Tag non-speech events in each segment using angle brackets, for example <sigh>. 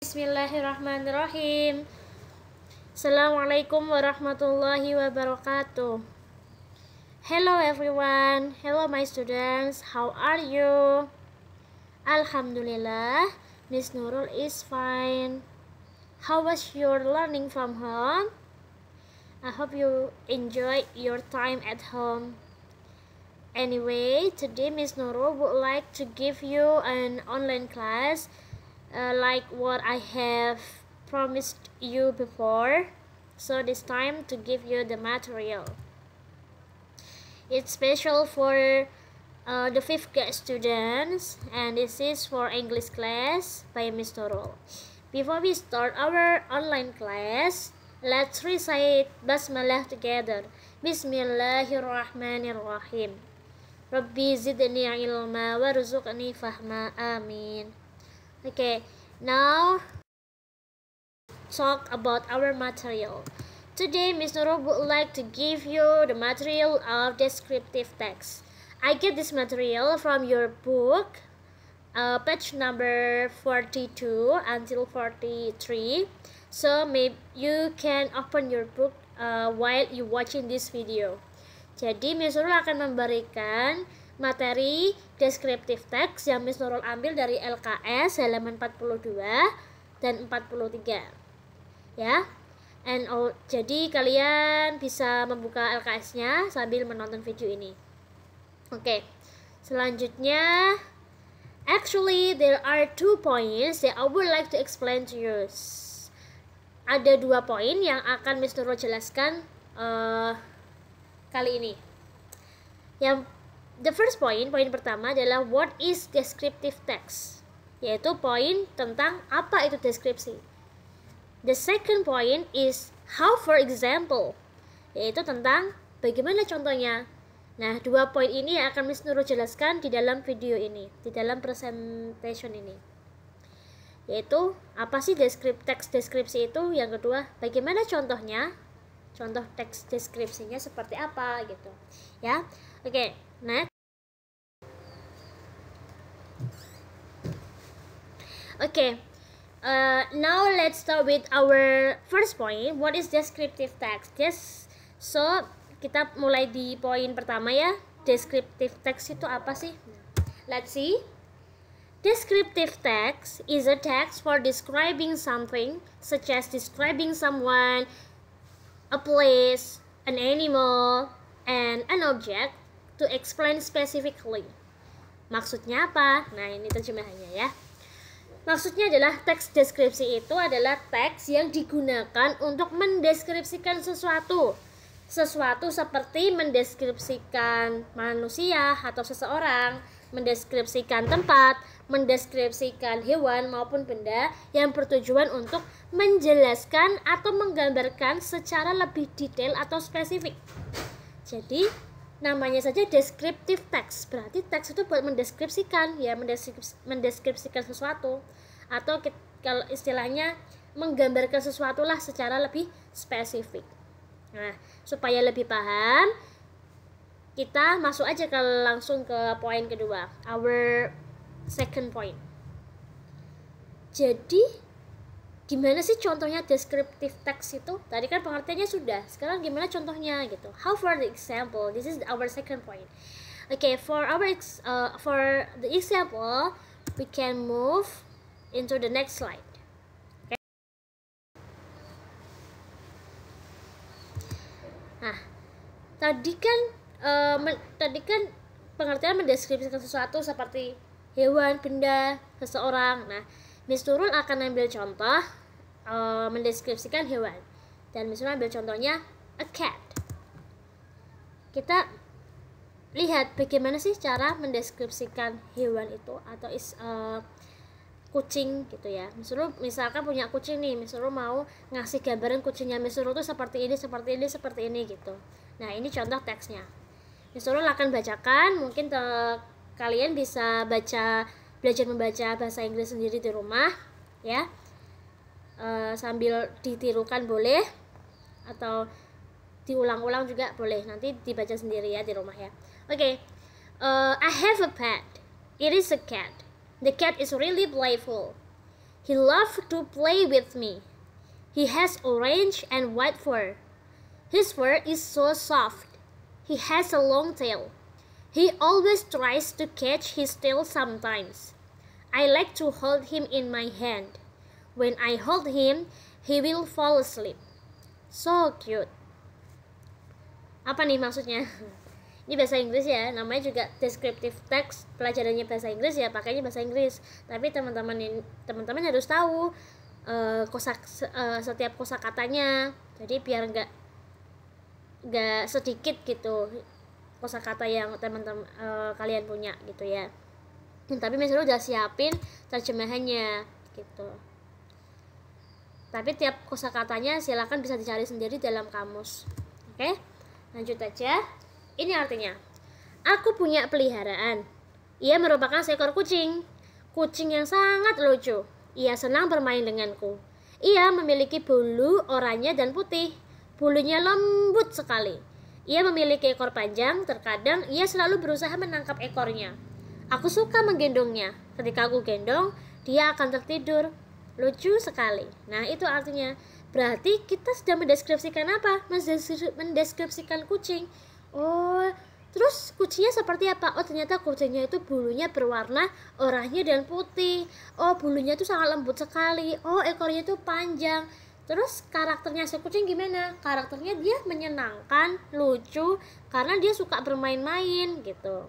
Bismillahirrahmanirrahim Assalamualaikum warahmatullahi wabarakatuh Hello everyone Hello my students How are you? Alhamdulillah Miss Nurul is fine How was your learning from home? I hope you enjoy your time at home Anyway, today Miss Nurul would like to give you an online class Uh, like what I have promised you before so this time to give you the material it's special for uh, the fifth grade students and this is for English class by Mr. Roll. Before we start our online class, let's recite Basmalah together. Bismillahirrahmanirrahim. Rabbi zidni ilma warzuqni fahma amin. Okay, now talk about our material. Today, Ms. Nurul would like to give you the material of descriptive text. I get this material from your book, uh, page number 42 until 43. So maybe you can open your book uh, while you watching this video. Jadi, Ms. Nurul akan memberikan materi deskriptif teks yang Miss Nurul ambil dari LKS halaman 42 dan 43 ya and oh, jadi kalian bisa membuka LKS-nya sambil menonton video ini oke okay. selanjutnya actually there are two points that I would like to explain to you ada dua poin yang akan Miss Nurul jelaskan uh, kali ini yang the first point, poin pertama adalah what is descriptive text, yaitu poin tentang apa itu deskripsi. The second point is how for example, yaitu tentang bagaimana contohnya. Nah, dua poin ini yang akan Miss Nurul jelaskan di dalam video ini, di dalam presentation ini. Yaitu apa sih deskripsi teks deskripsi itu? Yang kedua, bagaimana contohnya? Contoh teks deskripsinya seperti apa gitu. Ya. Oke, okay, next Okay, uh, now let's start with our first point. What is descriptive text? Yes, so kita mulai di poin pertama ya. Descriptive text itu apa sih? Let's see. Descriptive text is a text for describing something, such as describing someone, a place, an animal, and an object to explain specifically. Maksudnya apa? Nah, ini terjemahannya ya. Maksudnya adalah teks deskripsi itu adalah teks yang digunakan untuk mendeskripsikan sesuatu. Sesuatu seperti mendeskripsikan manusia atau seseorang, mendeskripsikan tempat, mendeskripsikan hewan maupun benda yang bertujuan untuk menjelaskan atau menggambarkan secara lebih detail atau spesifik. Jadi, namanya saja descriptive text berarti teks itu buat mendeskripsikan ya mendeskrips mendeskripsikan sesuatu atau kalau istilahnya menggambarkan sesuatu lah secara lebih spesifik nah supaya lebih paham kita masuk aja ke langsung ke poin kedua our second point jadi gimana sih contohnya descriptive text itu? Tadi kan pengertiannya sudah, sekarang gimana contohnya gitu? How for the example? This is our second point. Okay, for our ex uh, for the example, we can move into the next slide. Nah, tadi kan uh, men, tadi kan pengertian mendeskripsikan sesuatu seperti hewan, benda, seseorang. Nah, Miss Turun akan ambil contoh Eh, mendeskripsikan hewan. Dan misalnya ambil contohnya a cat. Kita lihat bagaimana sih cara mendeskripsikan hewan itu atau is uh, kucing gitu ya Misalnya misalkan punya kucing nih misalnya mau ngasih gambaran kucingnya misalnya itu seperti ini seperti ini seperti ini gitu nah ini contoh teksnya Misalnya akan bacakan mungkin te, eh, kalian bisa baca belajar membaca bahasa Inggris sendiri di rumah ya Eh, sambil ditirukan boleh atau diulang-ulang juga boleh nanti dibaca sendiri ya di rumah ya oke okay. uh, eh, I have a pet it is a cat the cat is really playful he loves to play with me he has orange and white fur his fur is so soft he has a long tail he always tries to catch his tail sometimes I like to hold him in my hand When I hold him, he will fall asleep. So cute. Apa nih maksudnya? <laughs> Ini bahasa Inggris ya, namanya juga descriptive text. Pelajarannya bahasa Inggris ya, pakainya bahasa Inggris. Tapi teman-teman ini, teman-teman harus tahu uh, kosak uh, setiap kosakatanya. Jadi biar nggak nggak sedikit gitu kosakata yang teman-teman uh, kalian punya gitu ya. Tapi misalnya udah siapin terjemahannya gitu tapi tiap kosakatanya silakan bisa dicari sendiri dalam kamus oke lanjut aja ini artinya aku punya peliharaan ia merupakan seekor kucing kucing yang sangat lucu ia senang bermain denganku ia memiliki bulu oranye dan putih bulunya lembut sekali ia memiliki ekor panjang terkadang ia selalu berusaha menangkap ekornya aku suka menggendongnya ketika aku gendong dia akan tertidur lucu sekali. Nah, itu artinya berarti kita sudah mendeskripsikan apa? Mendeskripsikan kucing. Oh, terus kucingnya seperti apa? Oh, ternyata kucingnya itu bulunya berwarna oranye dan putih. Oh, bulunya itu sangat lembut sekali. Oh, ekornya itu panjang. Terus karakternya si kucing gimana? Karakternya dia menyenangkan, lucu, karena dia suka bermain-main gitu.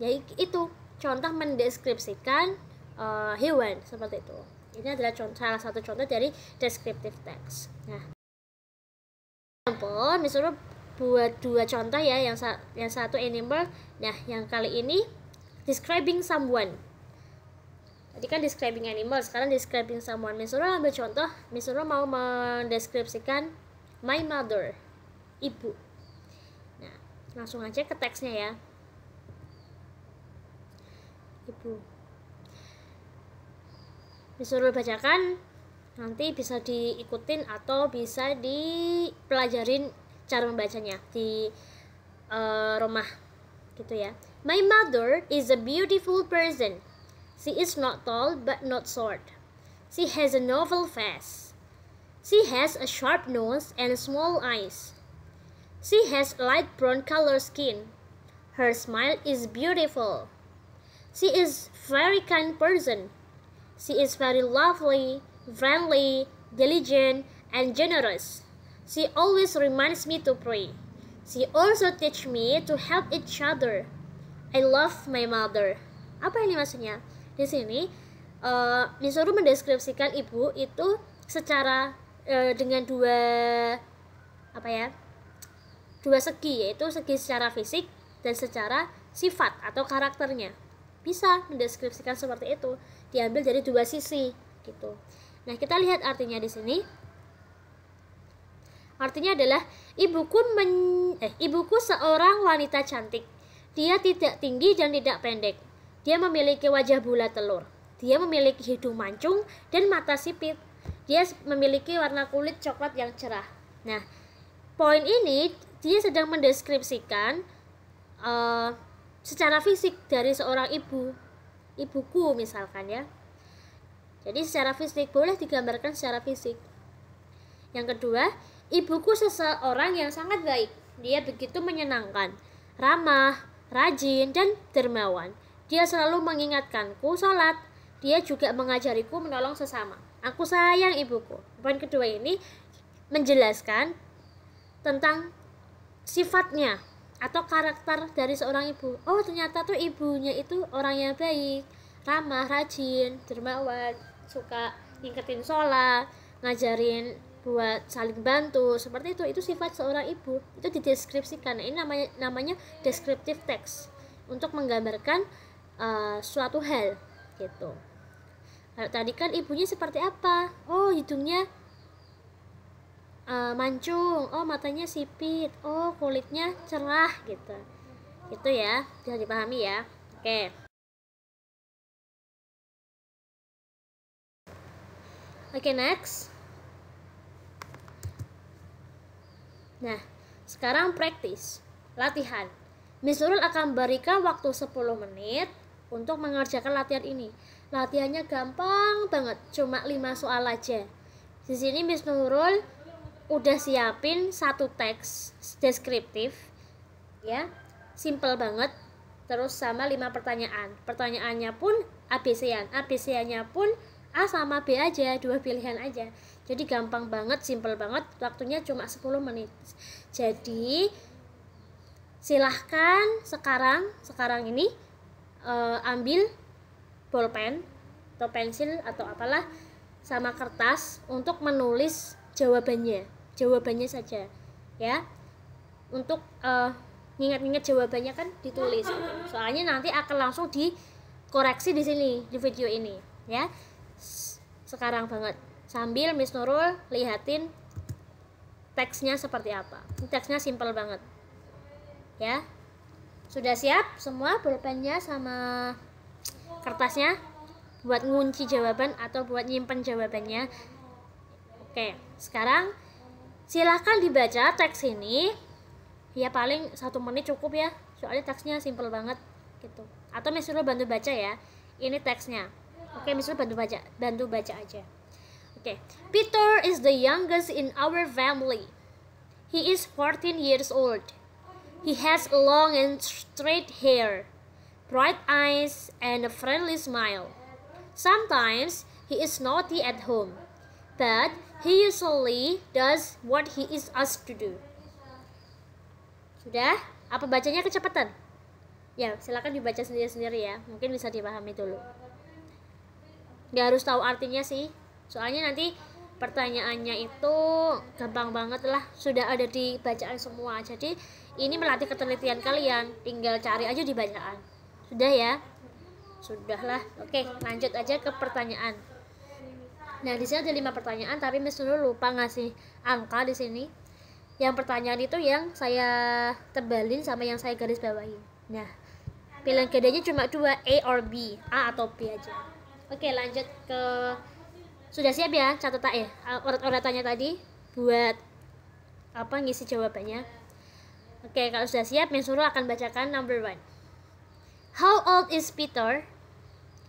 Ya itu contoh mendeskripsikan uh, eh, hewan seperti itu. Ini adalah contoh, salah satu contoh dari descriptive text. Nah, example, misalnya buat dua contoh ya, yang sa yang satu animal, nah yang kali ini describing someone. Tadi kan describing animal, sekarang describing someone. Misalnya ambil contoh, misalnya mau mendeskripsikan my mother, ibu. Nah, langsung aja ke teksnya ya. Ibu disuruh bacakan nanti bisa diikutin atau bisa dipelajarin cara membacanya di uh, rumah gitu ya My mother is a beautiful person She is not tall but not short She has a novel face She has a sharp nose and small eyes She has light brown color skin Her smile is beautiful She is very kind person She is very lovely, friendly, diligent, and generous. She always reminds me to pray. She also teach me to help each other. I love my mother. Apa ini maksudnya? Di sini uh, disuruh mendeskripsikan ibu itu secara uh, dengan dua apa ya? Dua segi yaitu segi secara fisik dan secara sifat atau karakternya. Bisa mendeskripsikan seperti itu diambil dari dua sisi gitu. Nah, kita lihat artinya di sini. Artinya adalah ibuku men, eh, ibuku seorang wanita cantik. Dia tidak tinggi dan tidak pendek. Dia memiliki wajah bulat telur. Dia memiliki hidung mancung dan mata sipit. Dia memiliki warna kulit coklat yang cerah. Nah, poin ini dia sedang mendeskripsikan uh, secara fisik dari seorang ibu ibuku misalkan ya. Jadi secara fisik boleh digambarkan secara fisik. Yang kedua, ibuku seseorang yang sangat baik. Dia begitu menyenangkan, ramah, rajin, dan dermawan. Dia selalu mengingatkanku sholat. Dia juga mengajariku menolong sesama. Aku sayang ibuku. Poin kedua ini menjelaskan tentang sifatnya atau karakter dari seorang ibu oh ternyata tuh ibunya itu orang yang baik ramah rajin dermawan suka ngiketin sholat ngajarin buat saling bantu seperti itu itu sifat seorang ibu itu dideskripsikan ini namanya namanya descriptive text untuk menggambarkan uh, suatu hal gitu kalau tadi kan ibunya seperti apa oh hidungnya uh, mancung oh matanya sipit oh kulitnya cerah gitu itu ya bisa dipahami ya oke okay. oke okay, next nah sekarang praktis latihan Miss Nurul akan berikan waktu 10 menit untuk mengerjakan latihan ini. Latihannya gampang banget, cuma 5 soal aja. Di sini Miss Nurul udah siapin satu teks deskriptif ya simple banget terus sama lima pertanyaan pertanyaannya pun ABC-an ABC-nya pun A sama B aja dua pilihan aja jadi gampang banget simple banget waktunya cuma 10 menit jadi silahkan sekarang sekarang ini uh, ambil bolpen atau pensil atau apalah sama kertas untuk menulis jawabannya jawabannya saja ya untuk uh, eh, ingat jawabannya kan ditulis soalnya nanti akan langsung dikoreksi di sini di video ini ya sekarang banget sambil Miss Nurul lihatin teksnya seperti apa Ini teksnya simple banget ya sudah siap semua pulpennya sama kertasnya buat ngunci jawaban atau buat nyimpen jawabannya oke sekarang Silahkan dibaca teks ini. Ya paling satu menit cukup ya, soalnya teksnya simple banget gitu. Atau misalnya bantu baca ya. Ini teksnya. Oke, misalnya bantu baca, bantu baca aja. Oke, Peter is the youngest in our family. He is 14 years old. He has long and straight hair, bright eyes, and a friendly smile. Sometimes he is naughty at home but he usually does what he is asked to do. Sudah? Apa bacanya kecepatan? Ya, silakan dibaca sendiri-sendiri ya. Mungkin bisa dipahami dulu. Gak harus tahu artinya sih. Soalnya nanti pertanyaannya itu gampang banget lah sudah ada di bacaan semua jadi ini melatih ketelitian kalian tinggal cari aja di bacaan sudah ya sudahlah oke lanjut aja ke pertanyaan Nah, di sini ada lima pertanyaan, tapi Miss Nurul lupa ngasih angka di sini. Yang pertanyaan itu yang saya tebalin sama yang saya garis bawahi. Nah, pilihan keduanya cuma dua, A or B, A atau B aja. Oke, lanjut ke sudah siap ya catatan ya eh, orang tanya tadi buat apa ngisi jawabannya. Oke, kalau sudah siap, Miss Nurul akan bacakan number one. How old is Peter?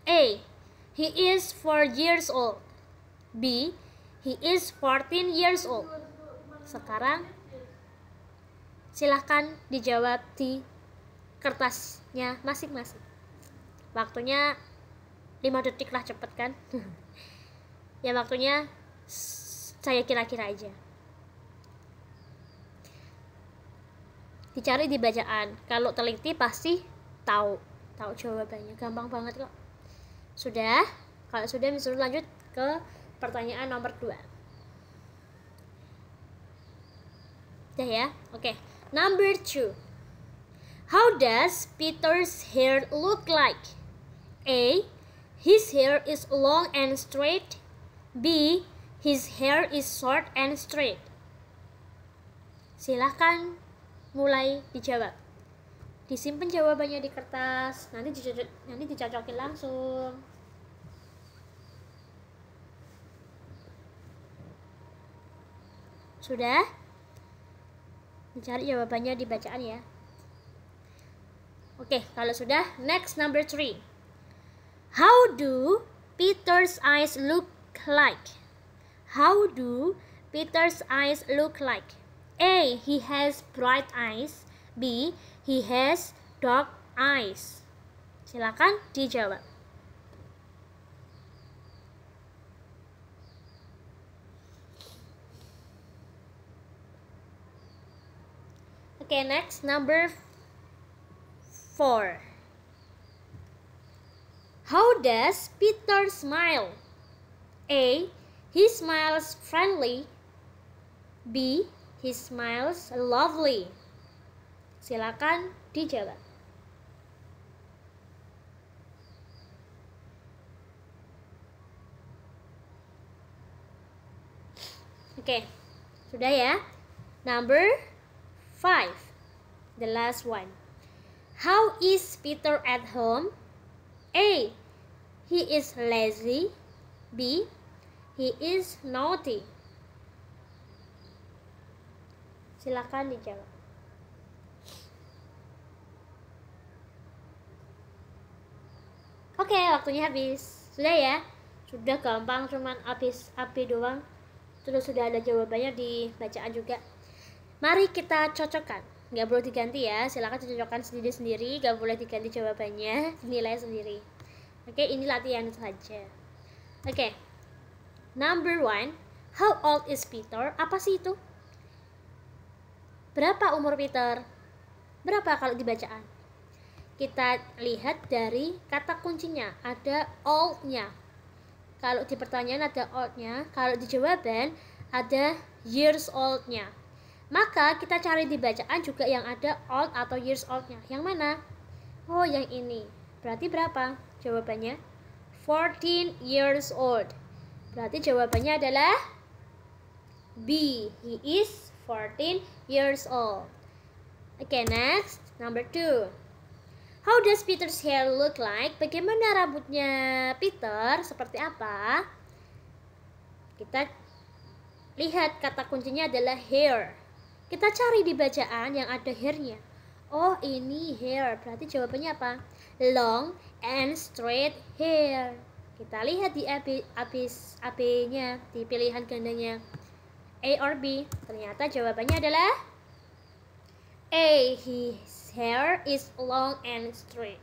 A. He is four years old. B. He is 14 years old. Sekarang silahkan dijawab di kertasnya masing-masing. Waktunya 5 detik lah cepet kan. <laughs> ya waktunya saya kira-kira aja. Dicari di bacaan. Kalau teliti pasti tahu. Tahu jawabannya. Gampang banget kok. Sudah? Kalau sudah, misalnya lanjut ke pertanyaan nomor 2 Udah ya? Oke okay. Number 2 How does Peter's hair look like? A. His hair is long and straight B. His hair is short and straight Silahkan mulai dijawab disimpan jawabannya di kertas nanti nanti dicocokin langsung Sudah? mencari jawabannya di bacaan ya. Oke, kalau sudah, next number three. How do Peter's eyes look like? How do Peter's eyes look like? A. He has bright eyes. B. He has dark eyes. Silakan dijawab. Okay, next number four. How does Peter smile? A. He smiles friendly. B. He smiles lovely. Silakan dijawab. Oke, okay. sudah ya. Number Five. The last one. How is Peter at home? A. He is lazy. B. He is naughty. Silakan dijawab. Oke, okay, waktunya habis. Sudah ya? Sudah gampang, cuman habis api doang. Terus sudah ada jawabannya di bacaan juga. Mari kita cocokkan. Nggak perlu diganti ya, silakan cocokkan sendiri-sendiri, nggak boleh diganti jawabannya, <laughs> nilai sendiri. Oke, ini latihan saja. Oke, number one, how old is Peter? Apa sih itu? Berapa umur Peter? Berapa kalau dibacaan? Kita lihat dari kata kuncinya, ada old-nya. Kalau di pertanyaan ada old-nya, kalau di jawaban ada years old-nya maka kita cari di bacaan juga yang ada old atau years oldnya. Yang mana? Oh, yang ini. Berarti berapa? Jawabannya 14 years old. Berarti jawabannya adalah B. He is 14 years old. Okay, next. Number 2. How does Peter's hair look like? Bagaimana rambutnya Peter? Seperti apa? Kita lihat kata kuncinya adalah hair. Kita cari di bacaan yang ada hairnya. Oh, ini hair. Berarti jawabannya apa? Long and straight hair. Kita lihat di AB, abis ab di pilihan gandanya. A or B. Ternyata jawabannya adalah A. His hair is long and straight.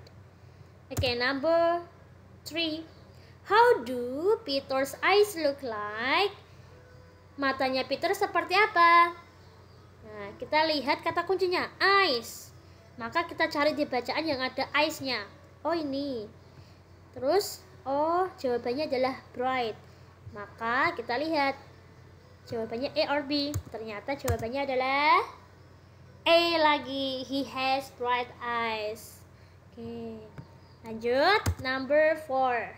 Okay, number three. How do Peter's eyes look like? Matanya Peter seperti apa? Nah, kita lihat kata kuncinya ice. Maka kita cari di bacaan yang ada ice-nya. Oh, ini. Terus oh, jawabannya adalah bright. Maka kita lihat jawabannya A or B. Ternyata jawabannya adalah A lagi. He has bright eyes. Oke. Lanjut, number 4.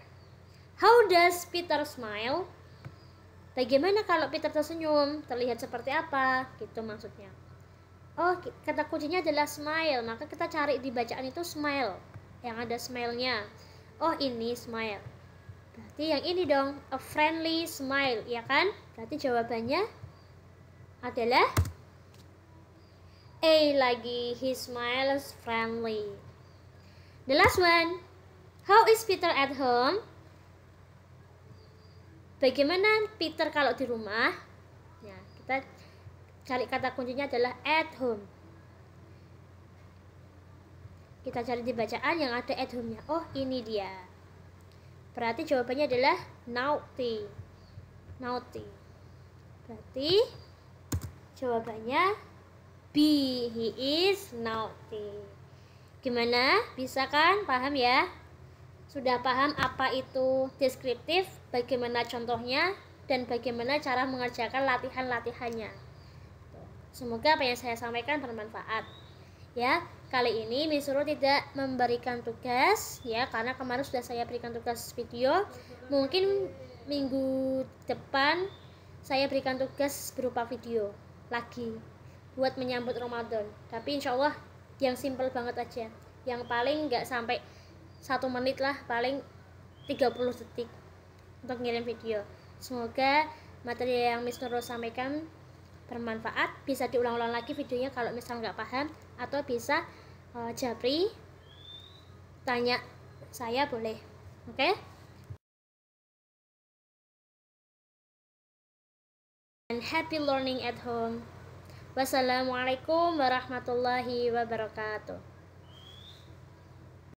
How does Peter smile? Bagaimana kalau Peter tersenyum? Terlihat seperti apa? Gitu maksudnya. Oh, kata kuncinya adalah smile. Maka kita cari di bacaan itu smile. Yang ada smile-nya. Oh, ini smile. Berarti yang ini dong, a friendly smile, ya kan? Berarti jawabannya adalah A lagi, he smiles friendly. The last one, how is Peter at home? Bagaimana Peter kalau di rumah? Ya, kita cari kata kuncinya adalah at home. Kita cari di bacaan yang ada at home-nya. Oh, ini dia. Berarti jawabannya adalah naughty. Naughty. Berarti jawabannya B. He is naughty. Gimana? Bisa kan? Paham ya? sudah paham apa itu deskriptif, bagaimana contohnya, dan bagaimana cara mengerjakan latihan-latihannya. Semoga apa yang saya sampaikan bermanfaat. Ya, kali ini Misuru tidak memberikan tugas ya karena kemarin sudah saya berikan tugas video. Mungkin minggu depan saya berikan tugas berupa video lagi buat menyambut Ramadan. Tapi insya Allah yang simple banget aja, yang paling nggak sampai satu menit lah paling 30 detik untuk ngirim video semoga materi yang Miss Nurul sampaikan bermanfaat bisa diulang-ulang lagi videonya kalau misal nggak paham atau bisa uh, japri tanya saya boleh oke okay? and happy learning at home wassalamualaikum warahmatullahi wabarakatuh